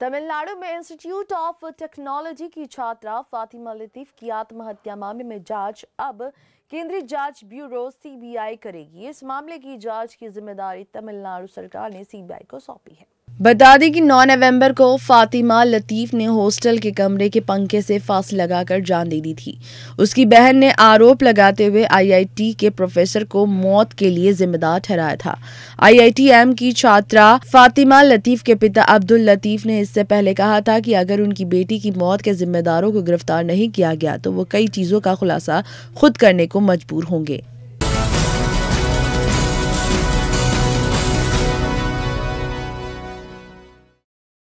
तमिलनाडु में institute of technology की छात्रा फातिमा लतीफ की आत्महत्या मामले में जांच अब केंद्रीय जांच ब्यूरो सीबीआई करेगी इस मामले की जांच की जिम्मेदारी तमिलनाडु सरकार ने सीबीआई को सौंपी है बता दें कि 9 नवंबर को फातिमा लतीफ़ ने हॉस्टल के कमरे के पंखे से फांस लगाकर जान दे दी थी उसकी बहन ने आरोप लगाते हुए आईआईटी के प्रोफेसर को मौत के लिए जिम्मेदार ठहराया था आईआईटीएम की छात्रा फातिमा लतीफ़ के पिता अब्दुल लतीफ़ ने इससे पहले कहा था कि अगर उनकी बेटी की मौत के जिम्मेदारों को गिरफ्तार नहीं किया गया तो वो कई चीज़ों का खुलासा खुद करने को मजबूर होंगे